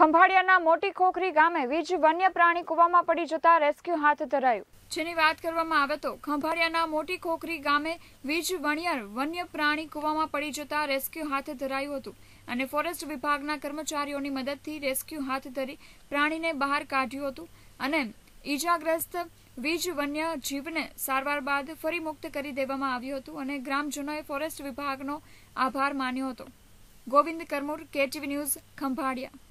ખંભાળિયાના મોટી ખોખરી ગામે વીજ વન્ય પ્રાણી કૂવામાં પડી જતા રેસ્ક્યુ હાથ ધરાયું જેની વાત કરવામાં આવે તો ખંભાળિયાના મોટી ખોખરી ગામે વીજ વણિયર વન્ય પ્રાણી કૂવામાં પડી જતા રેસ્ક્યુ હાથ ધરાયું હતું અને ફોરેસ્ટ વિભાગના કર્મચારીઓની મદદથી રેસ્ક્યુ હાથ ધરી પ્રાણીને બહાર કાઢ્યું હતું અને ઈજાગ્રસ્ત વીજ વન્ય જીવને સારવાર બાદ ફરી મુક્ત કરી દેવામાં આવ્યું હતું અને ગ્રામજનોએ ફોરેસ્ટ વિભાગનો આભાર માન્યો હતો ગોવિંદ કરમુર કેટીવી ન્યૂઝ ખંભાળિયા